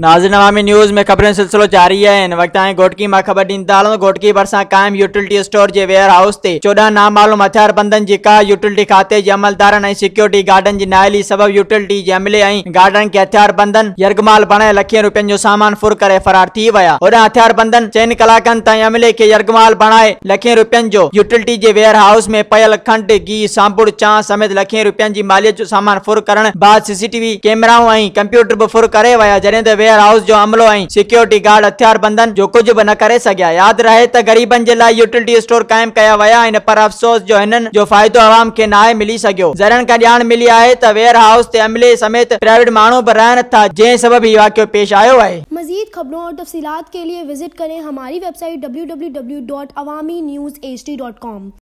नवामी news में ख़बर घोटकी मां घोटकी यूटिलिटी स्टोर जे वेयर हाउस ते चोॾहं नाम हथियार बंदन जी का यूटिलिटी खाते जे सिक्योरिटी गार्डन जी नायली फुर यूटिलिटीयार फरार थी विया होॾां हथियार बंदन अमले खे यर्गमाल बणाए लखे रुपियनि जो यूटिलिटी जे वेयर हाउस में पयल खंड गिह साबुण चांहि समेत लखे रुपियनि जी मालियत जो सामान करण बाद सीसीटीवी कैमराऊं ऐं कंप्यूटर बि फुर करे विया वेयर हाउस जो हमलो आई सिक्योरिटी गार्ड हथियार बंधन जो कुछ भी न कर सकया याद रहे तो गरीबन के लिए यूटिलिटी स्टोर कायम क्या वाया इन पर अफ़सोस जो इन जो फ़ाइदो आवाम के ना मिली सको जरन का जान मिली है तो वेयर हाउस के अमले समेत प्राइवेट मानू भी रहन था जंहिं सबब ये वाक्य पेश आयो है मजीद खबरों और तफसीत के लिए विजिट करें हमारी website W W W dot Awami news H D dot com